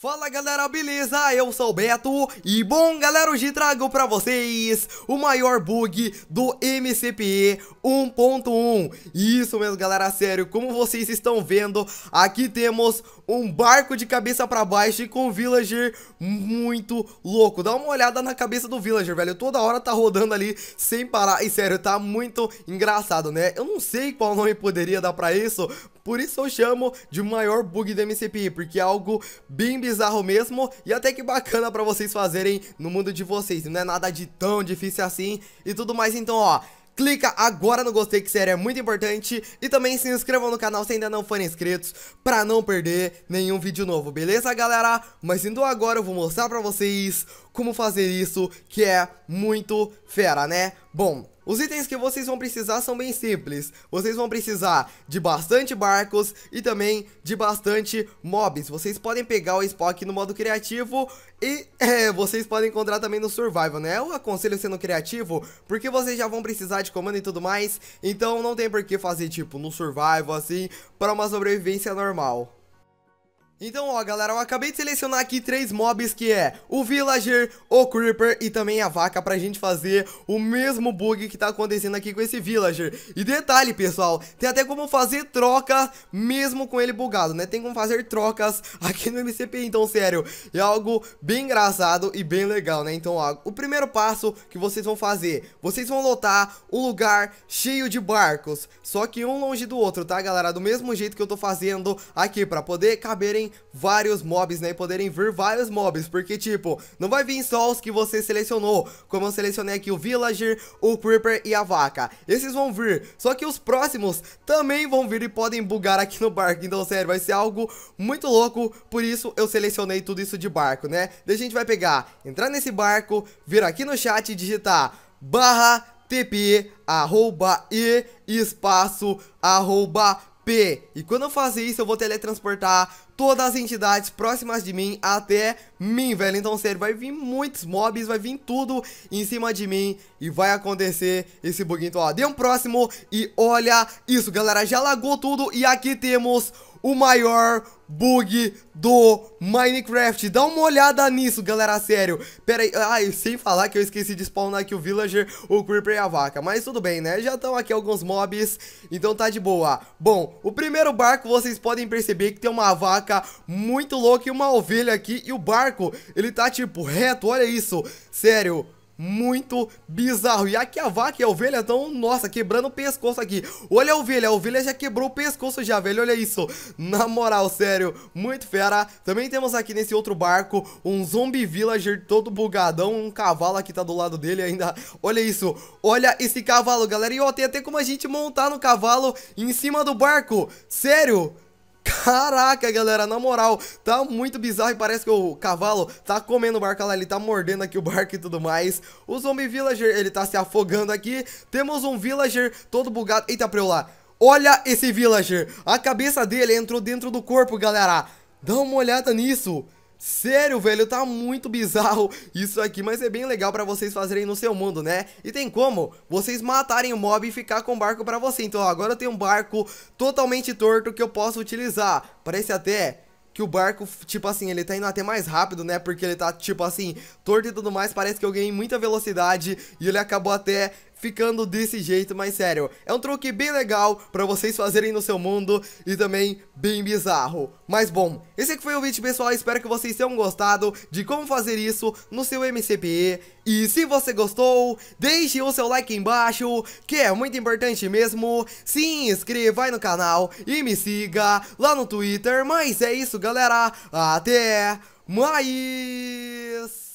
Fala galera, beleza? Eu sou o Beto e bom galera, hoje trago pra vocês o maior bug do MCPE 1.1 Isso mesmo galera, sério, como vocês estão vendo, aqui temos um barco de cabeça pra baixo e com um villager muito louco Dá uma olhada na cabeça do villager, velho, toda hora tá rodando ali sem parar E sério, tá muito engraçado, né? Eu não sei qual nome poderia dar pra isso, por isso eu chamo de maior bug do MCPE, porque é algo bem bizarro mesmo e até que bacana pra vocês fazerem no mundo de vocês. Não é nada de tão difícil assim e tudo mais. Então, ó, clica agora no gostei que sério é muito importante e também se inscrevam no canal se ainda não forem inscritos para não perder nenhum vídeo novo, beleza galera? Mas indo agora eu vou mostrar para vocês como fazer isso que é muito fera, né? Bom, os itens que vocês vão precisar são bem simples. Vocês vão precisar de bastante barcos e também de bastante mobs. Vocês podem pegar o Spock no modo criativo e é, vocês podem encontrar também no survival, né? Eu aconselho sendo criativo porque vocês já vão precisar de comando e tudo mais. Então não tem por que fazer tipo no survival assim para uma sobrevivência normal. Então, ó, galera, eu acabei de selecionar aqui três mobs que é o Villager, o Creeper e também a Vaca pra gente fazer o mesmo bug que tá acontecendo aqui com esse Villager. E detalhe, pessoal, tem até como fazer troca mesmo com ele bugado, né? Tem como fazer trocas aqui no MCP, então, sério, é algo bem engraçado e bem legal, né? Então, ó, o primeiro passo que vocês vão fazer, vocês vão lotar um lugar cheio de barcos, só que um longe do outro, tá, galera? Do mesmo jeito que eu tô fazendo aqui, pra poder caberem vários mobs, né? E poderem vir vários mobs, porque tipo, não vai vir só os que você selecionou, como eu selecionei aqui o Villager, o Creeper e a Vaca. Esses vão vir, só que os próximos também vão vir e podem bugar aqui no barco, então sério, vai ser algo muito louco, por isso eu selecionei tudo isso de barco, né? Daí a gente vai pegar, entrar nesse barco, vir aqui no chat e digitar barra tp arroba e espaço arroba P. E quando eu fazer isso, eu vou teletransportar todas as entidades próximas de mim até mim, velho. Então, sério, vai vir muitos mobs, vai vir tudo em cima de mim e vai acontecer esse bug. Então, ó, dê um próximo e olha isso, galera. Já lagou tudo e aqui temos o maior bug do Minecraft. Dá uma olhada nisso, galera, sério. Pera aí, ai, sem falar que eu esqueci de spawnar aqui o Villager, o Creeper e a vaca. Mas tudo bem, né? Já estão aqui alguns mobs, então tá de boa. Bom, o primeiro barco, vocês podem perceber que tem uma vaca muito louca e uma ovelha aqui. E o barco, ele tá tipo reto, olha isso. Sério, muito bizarro. E aqui a vaca e a ovelha estão, nossa, quebrando o pescoço aqui. Olha a ovelha, a ovelha já quebrou o pescoço já, velho, olha isso. Na moral, sério, muito fera. Também temos aqui nesse outro barco um zombie villager todo bugadão, um cavalo aqui tá do lado dele ainda. Olha isso, olha esse cavalo, galera. E ó, tem até como a gente montar no cavalo em cima do barco. Sério? Caraca, galera, na moral, tá muito bizarro e parece que o cavalo tá comendo o barco lá, ele tá mordendo aqui o barco e tudo mais. O zombie villager, ele tá se afogando aqui. Temos um villager todo bugado. Eita, pra eu lá. Olha esse villager. A cabeça dele entrou dentro do corpo, galera. Dá uma olhada nisso. Sério, velho, tá muito bizarro isso aqui, mas é bem legal pra vocês fazerem no seu mundo, né? E tem como vocês matarem o mob e ficar com o barco pra você. Então, ó, agora eu tenho um barco totalmente torto que eu posso utilizar. Parece até que o barco, tipo assim, ele tá indo até mais rápido, né? Porque ele tá, tipo assim, torto e tudo mais. Parece que eu ganhei muita velocidade e ele acabou até ficando desse jeito, mas sério, é um truque bem legal pra vocês fazerem no seu mundo e também bem bizarro. Mas bom, esse aqui foi o vídeo pessoal, espero que vocês tenham gostado de como fazer isso no seu MCPE. E se você gostou, deixe o seu like embaixo, que é muito importante mesmo. Se inscreva aí no canal e me siga lá no Twitter. Mas é isso, galera. Até mais!